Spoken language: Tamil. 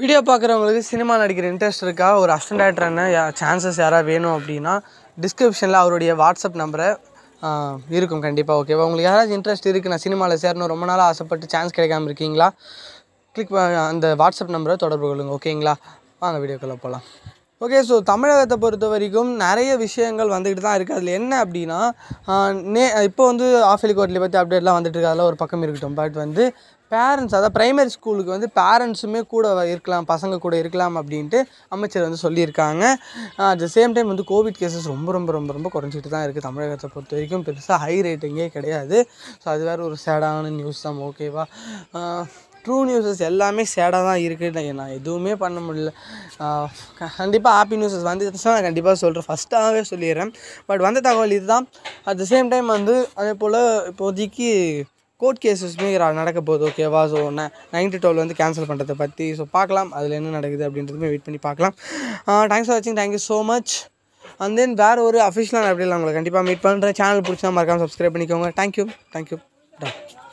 வீடியோ பார்க்குறவங்களுக்கு சினிமா நடிக்கிற இன்ட்ரெஸ்ட் இருக்கா ஒரு அசிஸ்டன்ட் ஆக்டரான சான்சஸ் யாராவது வேணும் அப்படின்னா டிஸ்கிரிப்ஷனில் அவருடைய வாட்ஸ்அப் நம்பரை இருக்கும் கண்டிப்பாக ஓகேவா உங்களுக்கு யாராவது இன்ட்ரெஸ்ட் இருக்குது நான் சினிமாவில் சேரணும் ரொம்ப நாளாக ஆசைப்பட்டு சான்ஸ் கிடைக்காம இருக்கீங்களா கிளிக் அந்த வாட்ஸ்அப் நம்பரை தொடர்பு கொள்ளுங்கள் ஓகேங்களா வாங்க வீடியோக்குள்ளே போகலாம் ஓகே ஸோ தமிழகத்தை பொறுத்த வரைக்கும் நிறைய விஷயங்கள் வந்துக்கிட்டு தான் இருக்குது அதில் என்ன அப்படின்னா நே இப்போ வந்து ஆஃபிலி கோட்லி பற்றி அப்டேட்லாம் வந்துட்டு இருக்கு அதெல்லாம் ஒரு பக்கம் இருக்கட்டும் பட் வந்து பேரண்ட்ஸ் அதாவது ப்ரைமரி ஸ்கூலுக்கு வந்து பேரண்ட்ஸுமே கூட இருக்கலாம் பசங்க கூட இருக்கலாம் அப்படின்ட்டு அமைச்சர் வந்து சொல்லியிருக்காங்க அட் த சேம் டைம் வந்து கோவிட் கேசஸ் ரொம்ப ரொம்ப ரொம்ப ரொம்ப குறைஞ்சிட்டு தான் இருக்குது தமிழகத்தை பொறுத்த வரைக்கும் பெருசாக ஹை ரேட்டிங்கே கிடையாது ஸோ அது வேறு ஒரு சேடான நியூஸ் தான் ஓகேவா ட்ரூ நியூஸஸ் எல்லாமே சேடாக தான் இருக்குது நான் எதுவுமே பண்ண முடியல கண்டிப்பாக ஹாப்பி நியூஸஸ் வந்துச்சுன்னா நான் கண்டிப்பாக சொல்கிறேன் ஃபஸ்ட்டாகவே சொல்லிடுறேன் பட் வந்த தகவல் இதுதான் அட் த சேம் டைம் வந்து அதே போல் இப்போதைக்கு கோர்ட் கேஸஸ்மே நடக்க போகுது ஓகேவா ஸோ நான் நைன் டு டுவெல் வந்து கேன்சல் பண்ணுறதை பற்றி ஸோ பார்க்கலாம் அதில் என்ன நடக்குது அப்படின்றதுமே வெயிட் பண்ணி பார்க்கலாம் தேங்க்ஸ் ஃபார் வாட்சிங் thank you so much and then வேறு ஒரு அஃபிஷியலான அப்படியே உங்களை கண்டிப்பாக மீட் பண்ணுறேன் சேனல் பிடிச்சா மறக்காமல் சப்ஸ்கிரைப் பண்ணிக்கோங்க தேங்க்யூ தேங்க்யூ டா